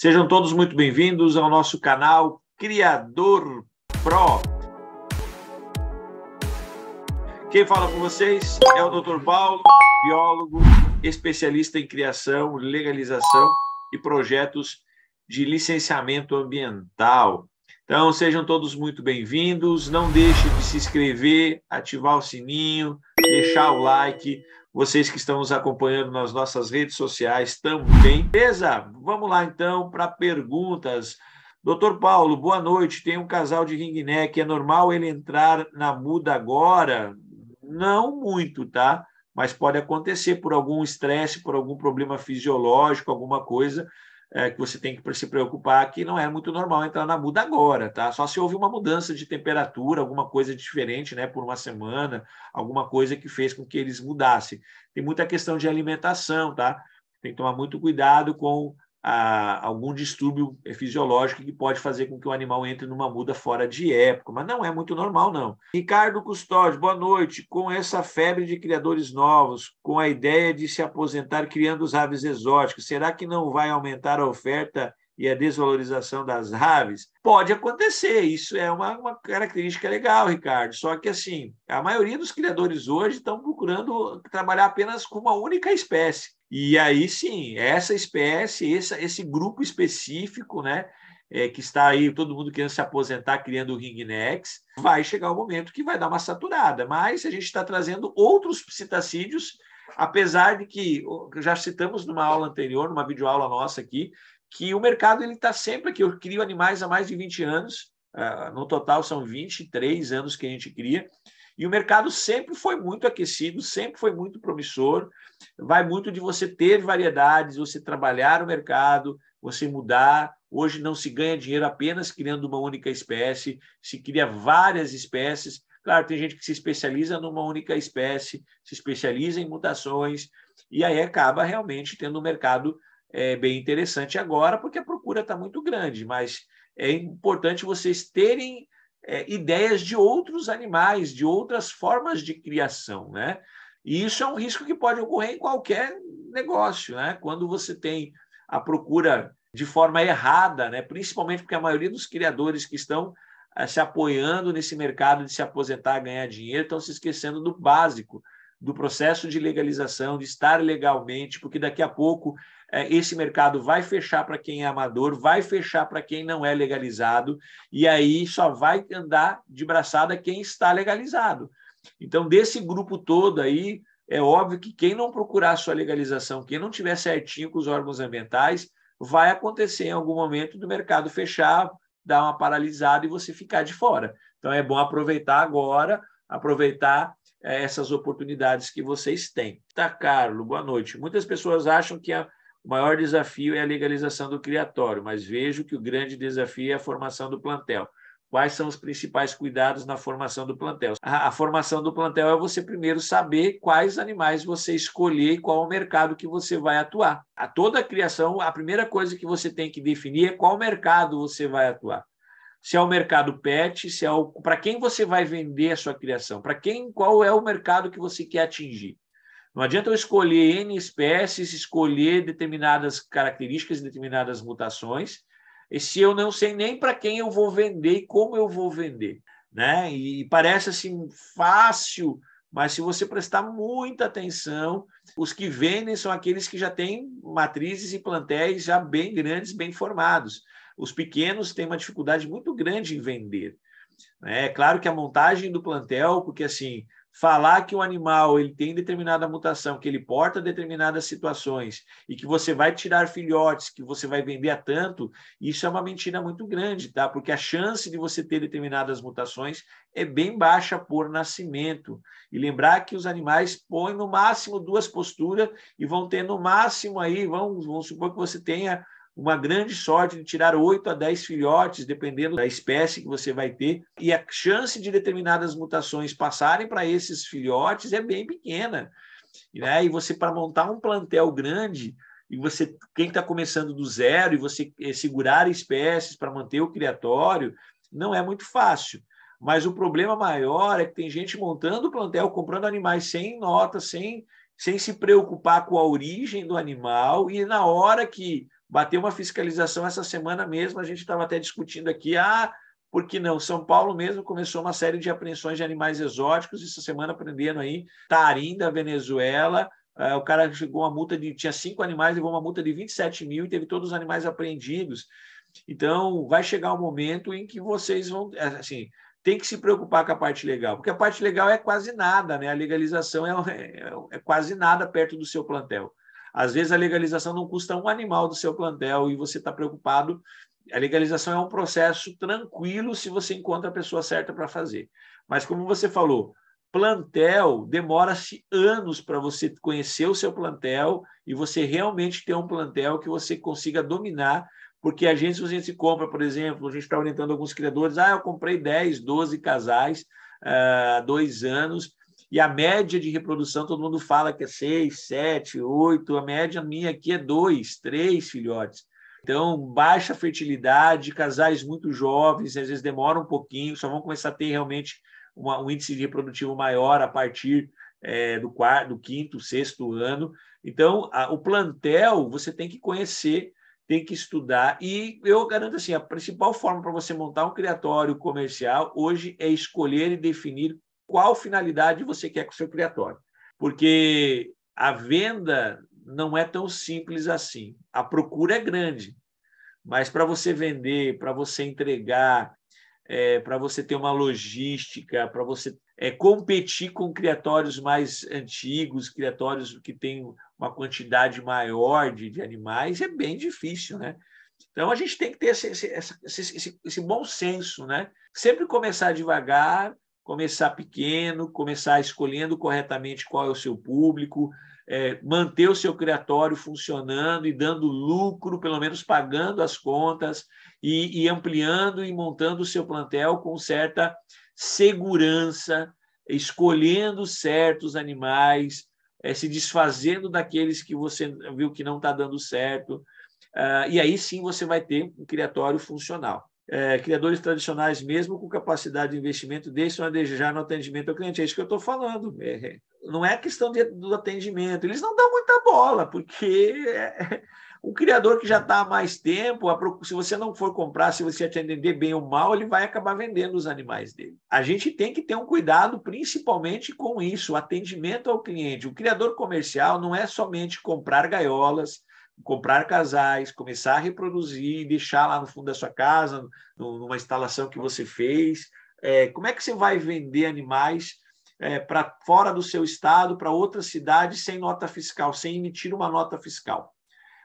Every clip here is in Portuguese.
Sejam todos muito bem-vindos ao nosso canal Criador Pro. Quem fala com vocês é o Dr. Paulo, biólogo, especialista em criação, legalização e projetos de licenciamento ambiental. Então, sejam todos muito bem-vindos. Não deixe de se inscrever, ativar o sininho, deixar o like, vocês que estão nos acompanhando nas nossas redes sociais também. Beleza? Vamos lá então para perguntas. Doutor Paulo, boa noite. Tem um casal de ringneck. É normal ele entrar na muda agora? Não muito, tá? Mas pode acontecer por algum estresse, por algum problema fisiológico, alguma coisa é, que você tem que se preocupar, que não é muito normal entrar na muda agora, tá? Só se houve uma mudança de temperatura, alguma coisa diferente, né, por uma semana, alguma coisa que fez com que eles mudassem. Tem muita questão de alimentação, tá? Tem que tomar muito cuidado com a algum distúrbio fisiológico que pode fazer com que o animal entre numa muda fora de época, mas não é muito normal, não. Ricardo Custódio, boa noite. Com essa febre de criadores novos, com a ideia de se aposentar criando as aves exóticas, será que não vai aumentar a oferta e a desvalorização das aves? Pode acontecer, isso é uma, uma característica legal, Ricardo. Só que, assim, a maioria dos criadores hoje estão procurando trabalhar apenas com uma única espécie. E aí sim, essa espécie, esse grupo específico, né? É, que está aí todo mundo querendo se aposentar, criando o ringnecks, vai chegar o um momento que vai dar uma saturada. Mas a gente está trazendo outros citacídeos, apesar de que já citamos numa aula anterior, numa videoaula nossa aqui, que o mercado ele está sempre aqui. Eu crio animais há mais de 20 anos, ah, no total são 23 anos que a gente cria, e o mercado sempre foi muito aquecido, sempre foi muito promissor. Vai muito de você ter variedades, você trabalhar o mercado, você mudar. Hoje não se ganha dinheiro apenas criando uma única espécie, se cria várias espécies. Claro, tem gente que se especializa numa única espécie, se especializa em mutações, e aí acaba realmente tendo um mercado é, bem interessante agora, porque a procura está muito grande, mas é importante vocês terem é, ideias de outros animais, de outras formas de criação, né? E isso é um risco que pode ocorrer em qualquer negócio, né? Quando você tem a procura de forma errada, né? Principalmente porque a maioria dos criadores que estão eh, se apoiando nesse mercado de se aposentar, ganhar dinheiro, estão se esquecendo do básico, do processo de legalização, de estar legalmente, porque daqui a pouco é, esse mercado vai fechar para quem é amador, vai fechar para quem não é legalizado, e aí só vai andar de braçada quem está legalizado. Então, desse grupo todo aí, é óbvio que quem não procurar sua legalização, quem não tiver certinho com os órgãos ambientais, vai acontecer em algum momento do mercado fechar, dar uma paralisada e você ficar de fora. Então é bom aproveitar agora, aproveitar é, essas oportunidades que vocês têm. Tá, Carlo, boa noite. Muitas pessoas acham que a o maior desafio é a legalização do criatório, mas vejo que o grande desafio é a formação do plantel. Quais são os principais cuidados na formação do plantel? A, a formação do plantel é você primeiro saber quais animais você escolher e qual o mercado que você vai atuar. A toda a criação, a primeira coisa que você tem que definir é qual mercado você vai atuar se é o mercado pet, se é o... para quem você vai vender a sua criação, para quem, qual é o mercado que você quer atingir. Não adianta eu escolher N espécies, escolher determinadas características, determinadas mutações, e se eu não sei nem para quem eu vou vender e como eu vou vender. Né? E parece assim fácil, mas se você prestar muita atenção, os que vendem são aqueles que já têm matrizes e plantéis já bem grandes, bem formados. Os pequenos têm uma dificuldade muito grande em vender. Né? É claro que a montagem do plantel, porque assim, falar que o animal ele tem determinada mutação, que ele porta determinadas situações e que você vai tirar filhotes, que você vai vender a tanto, isso é uma mentira muito grande, tá? Porque a chance de você ter determinadas mutações é bem baixa por nascimento. E lembrar que os animais põem no máximo duas posturas e vão ter no máximo aí, vamos, vamos supor que você tenha uma grande sorte de tirar 8 a 10 filhotes, dependendo da espécie que você vai ter, e a chance de determinadas mutações passarem para esses filhotes é bem pequena. Né? E você, para montar um plantel grande, e você quem está começando do zero, e você eh, segurar espécies para manter o criatório, não é muito fácil. Mas o problema maior é que tem gente montando o plantel, comprando animais sem nota, sem, sem se preocupar com a origem do animal, e na hora que Bateu uma fiscalização essa semana mesmo, a gente estava até discutindo aqui, ah, por que não? São Paulo mesmo começou uma série de apreensões de animais exóticos, essa semana prendendo aí tarim da Venezuela, eh, o cara chegou uma multa de. tinha cinco animais, levou uma multa de 27 mil e teve todos os animais apreendidos. Então, vai chegar um momento em que vocês vão. Eh, assim tem que se preocupar com a parte legal, porque a parte legal é quase nada, né? A legalização é, é, é quase nada perto do seu plantel. Às vezes a legalização não custa um animal do seu plantel e você está preocupado. A legalização é um processo tranquilo se você encontra a pessoa certa para fazer. Mas como você falou, plantel demora-se anos para você conhecer o seu plantel e você realmente ter um plantel que você consiga dominar, porque a gente, se a gente compra, por exemplo, a gente está orientando alguns criadores, ah, eu comprei 10, 12 casais há uh, ah, dois anos, e a média de reprodução, todo mundo fala que é 6, 7, 8, a média minha aqui é 2, 3 filhotes. Então, baixa fertilidade, casais muito jovens, às vezes demoram um pouquinho, só vão começar a ter realmente uma, um índice reprodutivo maior a partir é, do, quarto, do quinto, sexto ano. Então, a, o plantel você tem que conhecer, tem que estudar. E eu garanto assim: a principal forma para você montar um criatório comercial hoje é escolher e definir qual finalidade você quer com o seu criatório. Porque a venda não é tão simples assim. A procura é grande, mas para você vender, para você entregar, é, para você ter uma logística, para você é, competir com criatórios mais antigos, criatórios que têm uma quantidade maior de, de animais, é bem difícil, né? Então a gente tem que ter esse, esse, esse, esse, bom senso, né? Sempre começar devagar, começar pequeno, começar escolhendo corretamente qual é o seu público, é, manter o seu criatório funcionando e dando lucro, pelo menos pagando as contas e, e ampliando e montando o seu plantel com certa segurança, escolhendo certos animais, é, se desfazendo daqueles que você viu que não está dando certo. Uh, e aí sim você vai ter um criatório funcional é, criadores tradicionais mesmo com capacidade de investimento deixam a desejar no atendimento ao cliente. É isso que eu estou falando. É, é, não é questão de, do atendimento. Eles não dão muita bola, porque é, é o criador que já está há mais tempo, a, se você não for comprar, se você atender bem ou mal, ele vai acabar vendendo os animais dele. A gente tem que ter um cuidado principalmente com isso, o atendimento ao cliente. O criador comercial não é somente comprar gaiolas, comprar casais, começar a reproduzir, deixar lá no fundo da sua casa, numa instalação que você fez? É, como é que você vai vender animais é, para fora do seu estado, para outra cidade, sem nota fiscal, sem emitir uma nota fiscal?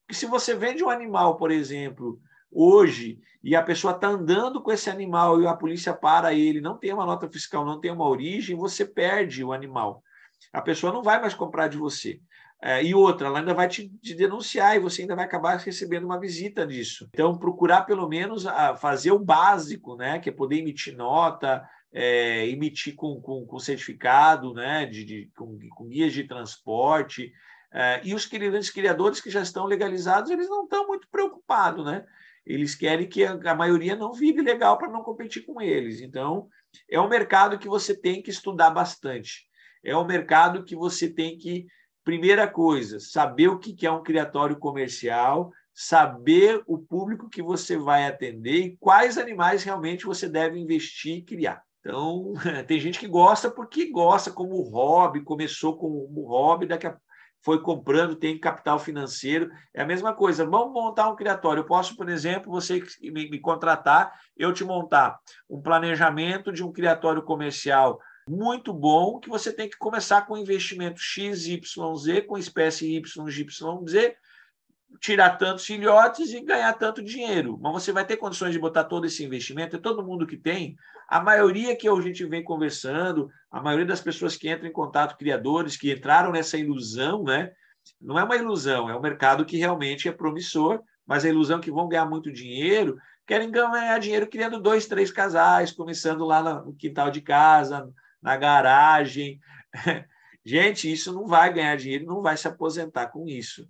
Porque se você vende um animal, por exemplo, hoje e a pessoa está andando com esse animal e a polícia para ele, não tem uma nota fiscal, não tem uma origem, você perde o animal. A pessoa não vai mais comprar de você. É, e outra, ela ainda vai te, te, denunciar e você ainda vai acabar recebendo uma visita disso. Então, procurar pelo menos a, ah, fazer o básico, né? Que é poder emitir nota, é, emitir com, com, com, certificado, né? De, de com, com, guias de transporte. É, e os grandes criadores que já estão legalizados, eles não estão muito preocupados, né? Eles querem que a, a maioria não vive legal para não competir com eles. Então, é um mercado que você tem que estudar bastante. É um mercado que você tem que primeira coisa, saber o que é um criatório comercial, saber o público que você vai atender e quais animais realmente você deve investir e criar. Então, tem gente que gosta porque gosta como hobby, começou como hobby, daqui a foi comprando, tem capital financeiro. É a mesma coisa. Vamos montar um criatório. Eu posso, por exemplo, você me, contratar, eu te montar um planejamento de um criatório comercial muito bom que você tem que começar com investimento XYZ, com espécie YYZ, tirar tantos filhotes e ganhar tanto dinheiro. Mas você vai ter condições de botar todo esse investimento? É todo mundo que tem? A maioria que a gente vem conversando, a maioria das pessoas que entram em contato, criadores que entraram nessa ilusão, né? Não é uma ilusão, é um mercado que realmente é promissor, mas a ilusão que vão ganhar muito dinheiro, querem ganhar dinheiro criando dois, três casais, começando lá no quintal de casa, na garagem. Gente, isso não vai ganhar dinheiro, não vai se aposentar com isso.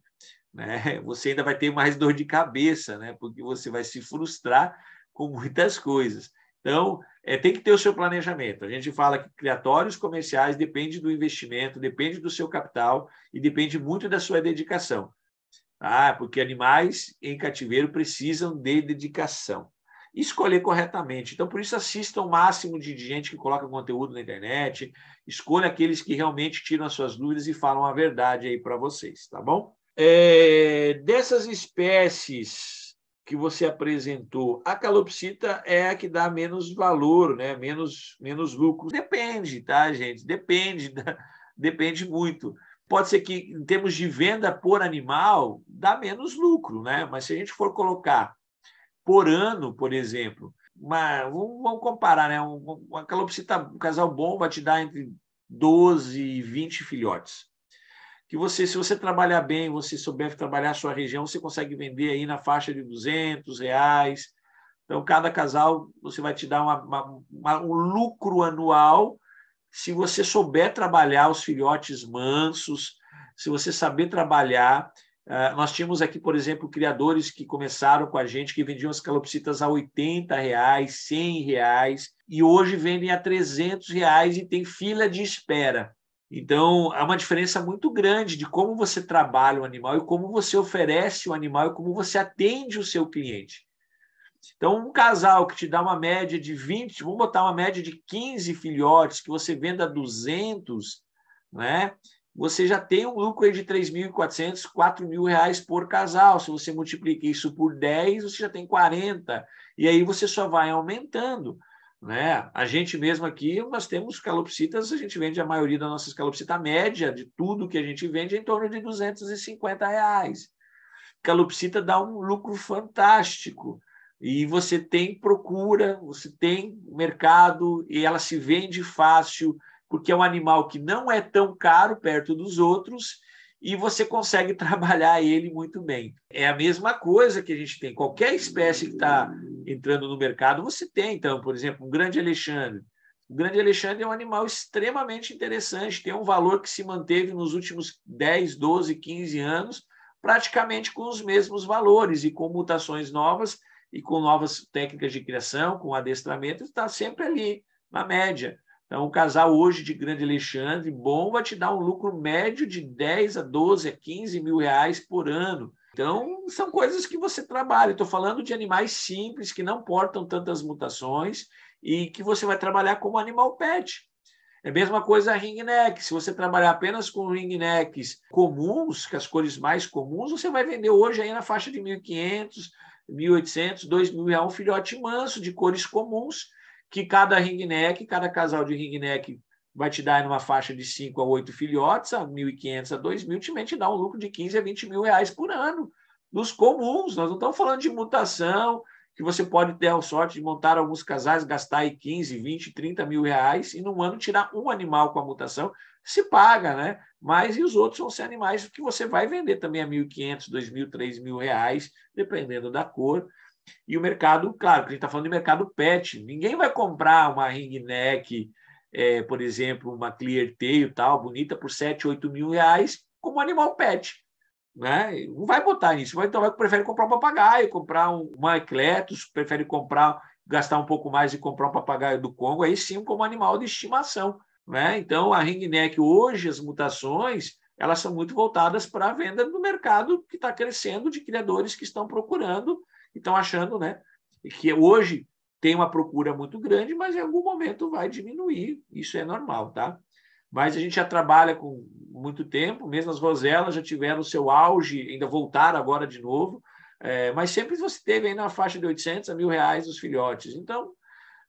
Né? Você ainda vai ter mais dor de cabeça, né? porque você vai se frustrar com muitas coisas. Então, é, tem que ter o seu planejamento. A gente fala que criatórios comerciais depende do investimento, depende do seu capital e depende muito da sua dedicação. Tá? Porque animais em cativeiro precisam de dedicação escolher corretamente. Então, por isso, assista o máximo de gente que coloca conteúdo na internet, escolha aqueles que realmente tiram as suas dúvidas e falam a verdade aí para vocês, tá bom? É, dessas espécies que você apresentou, a calopsita é a que dá menos valor, né? menos, menos lucro. Depende, tá, gente? Depende, da... depende muito pode ser que em termos de venda por animal dá menos lucro, né? Mas se a gente for colocar por ano, por exemplo. mas vamos, comparar, né? Uma calopsita, um casal bom vai te dar entre 12 e 20 filhotes. Que você, se você trabalhar bem, você souber trabalhar a sua região, você consegue vender aí na faixa de 200 reais. Então, cada casal, você vai te dar uma, uma, uma, um lucro anual se você souber trabalhar os filhotes mansos, se você saber trabalhar ah, nós tínhamos aqui, por exemplo, criadores que começaram com a gente que vendiam as calopsitas a 80 reais, 100 reais, e hoje vendem a 300 reais e tem fila de espera. Então, há uma diferença muito grande de como você trabalha o animal e como você oferece o animal e como você atende o seu cliente. Então, um casal que te dá uma média de 20, vamos botar uma média de 15 filhotes, que você venda 200, né? você já tem um lucro de 3.400, 4.000 reais por casal. Se você multiplica isso por 10, você já tem 40. E aí você só vai aumentando. Né? A gente mesmo aqui, nós temos calopsitas, a gente vende a maioria das nossas calopsitas, média de tudo que a gente vende é em torno de 250 reais. Calopsita dá um lucro fantástico. E você tem procura, você tem mercado, e ela se vende fácil, porque é um animal que não é tão caro perto dos outros e você consegue trabalhar ele muito bem. É a mesma coisa que a gente tem. Qualquer espécie que está entrando no mercado, você tem. Então, por exemplo, um grande Alexandre. O grande Alexandre é um animal extremamente interessante, tem um valor que se manteve nos últimos 10, 12, 15 anos, praticamente com os mesmos valores e com mutações novas e com novas técnicas de criação, com adestramento, está sempre ali na média. Então, um casal hoje de grande Alexandre, bom, vai te dar um lucro médio de 10 a 12 a 15 mil reais por ano. Então, são coisas que você trabalha. Estou falando de animais simples, que não portam tantas mutações e que você vai trabalhar como animal pet. É a mesma coisa a ringneck. Se você trabalhar apenas com ringnecks comuns, com as cores mais comuns, você vai vender hoje aí na faixa de 1.500, 1.800, 2.000 reais um filhote manso de cores comuns que cada ringneck, cada casal de ringneck vai te dar numa faixa de 5 a 8 filhotes, a 1.500 a 2.000, te, te dá um lucro de 15 a 20 mil reais por ano, nos comuns. Nós não estamos falando de mutação, que você pode ter a sorte de montar alguns casais, gastar aí 15, 20, 30 mil reais e num ano tirar um animal com a mutação, se paga, né? Mas e os outros vão ser animais que você vai vender também a 1.500, 2.000, 3.000 reais, dependendo da cor, e o mercado, claro, que a gente está falando de mercado pet. Ninguém vai comprar uma ring neck, é, por exemplo, uma clear tail tal, bonita, por 7, 8 mil reais, como animal pet. Né? Não vai botar nisso. Então, vai, prefere comprar um papagaio, comprar um, uma ecletus, prefere comprar, gastar um pouco mais e comprar um papagaio do Congo, aí sim como animal de estimação. Né? Então, a ring neck hoje, as mutações, elas são muito voltadas para a venda no mercado que está crescendo de criadores que estão procurando estão achando né, que hoje tem uma procura muito grande, mas em algum momento vai diminuir. Isso é normal, tá? Mas a gente já trabalha com muito tempo, mesmo as roselas já tiveram seu auge, ainda voltaram agora de novo, é, mas sempre você teve aí na faixa de 800 a mil reais os filhotes. Então,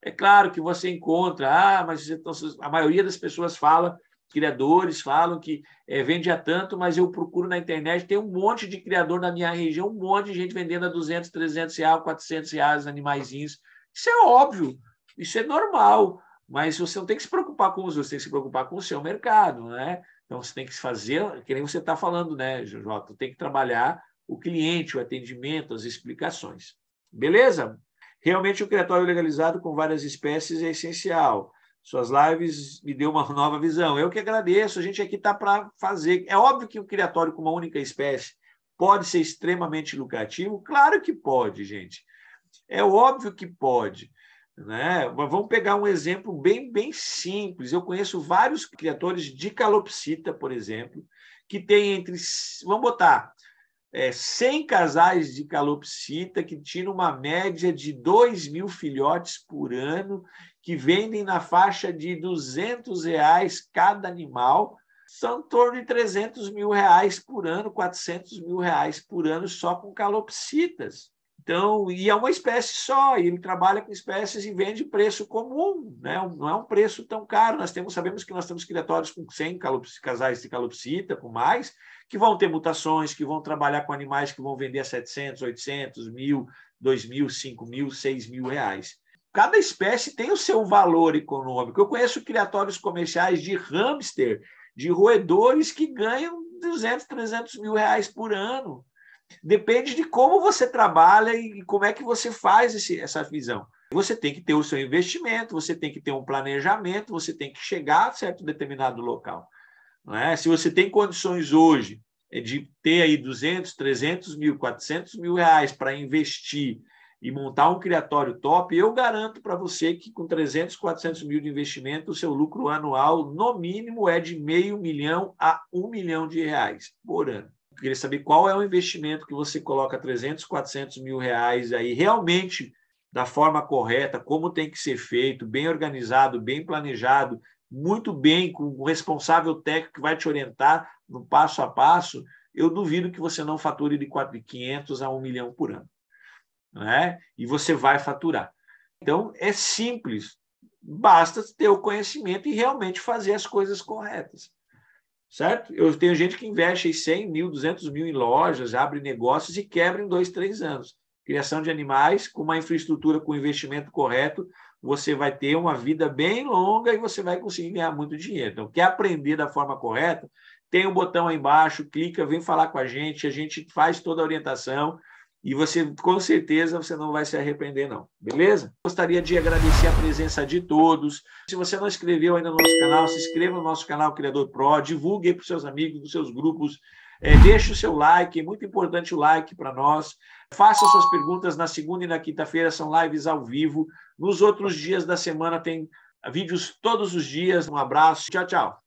é claro que você encontra, ah, mas então a maioria das pessoas fala criadores falam que é, vende a tanto, mas eu procuro na internet, tem um monte de criador na minha região, um monte de gente vendendo a 200, 300 reais, 400 reais animaizinhos. Isso é óbvio, isso é normal, mas você não tem que se preocupar com os outros, você tem que se preocupar com o seu mercado, né? Então, você tem que fazer, que nem você está falando, né, Jota? Tem que trabalhar o cliente, o atendimento, as explicações. Beleza? Realmente, o criatório legalizado com várias espécies é essencial. Suas lives me deu uma nova visão. Eu que agradeço, a gente aqui está para fazer. É óbvio que o criatório com uma única espécie pode ser extremamente lucrativo? Claro que pode, gente. É óbvio que pode. Né? Vamos pegar um exemplo bem, bem simples. Eu conheço vários criadores de calopsita, por exemplo, que tem entre, vamos botar, é, 100 casais de calopsita que tiram uma média de 2 mil filhotes por ano que vendem na faixa de 200 reais cada animal, são em torno de 300 mil reais por ano, 400 mil reais por ano só com calopsitas. Então, e é uma espécie só, ele trabalha com espécies e vende preço comum, né? não é um preço tão caro. Nós temos, sabemos que nós temos criatórios com 100 calops casais de calopsita, com mais, que vão ter mutações, que vão trabalhar com animais que vão vender a 700, 800, 1.000, 2.000, 5.000, 6.000 reais cada espécie tem o seu valor econômico. Eu conheço criatórios comerciais de hamster, de roedores que ganham 200, 300 mil reais por ano. Depende de como você trabalha e como é que você faz esse, essa visão. Você tem que ter o seu investimento, você tem que ter um planejamento, você tem que chegar a certo determinado local. Não é? Se você tem condições hoje é, de ter aí 200, 300 mil, 400 mil reais para investir e montar um criatório top, eu garanto para você que com 300, 400 mil de investimento, o seu lucro anual, no mínimo, é de meio milhão a um milhão de reais por ano. Eu queria saber qual é o investimento que você coloca 300, 400 mil reais aí realmente da forma correta, como tem que ser feito, bem organizado, bem planejado, muito bem com o responsável técnico que vai te orientar no passo a passo, eu duvido que você não fature de 500 a 1 milhão por ano né? e você vai faturar. Então, é simples, basta ter o conhecimento e realmente fazer as coisas corretas. Certo? Eu tenho gente que investe 100 mil, 200 mil em lojas, abre negócios e quebra em dois, três anos. Criação de animais, com uma infraestrutura, com investimento correto, você vai ter uma vida bem longa e você vai conseguir ganhar muito dinheiro. Então, quer aprender da forma correta? Tem um botão aí embaixo, clica, vem falar com a gente, a gente faz toda a orientação e você com certeza você não vai se arrepender não, beleza? Gostaria de agradecer a presença de todos. Se você não inscreveu ainda no nosso canal, se inscreva no nosso canal Criador Pro, divulgue para os seus amigos, nos seus grupos, é, deixe o seu like, é muito importante o like para nós. Faça suas perguntas na segunda e na quinta-feira, são lives ao vivo. Nos outros dias da semana tem vídeos todos os dias. Um abraço, tchau, tchau.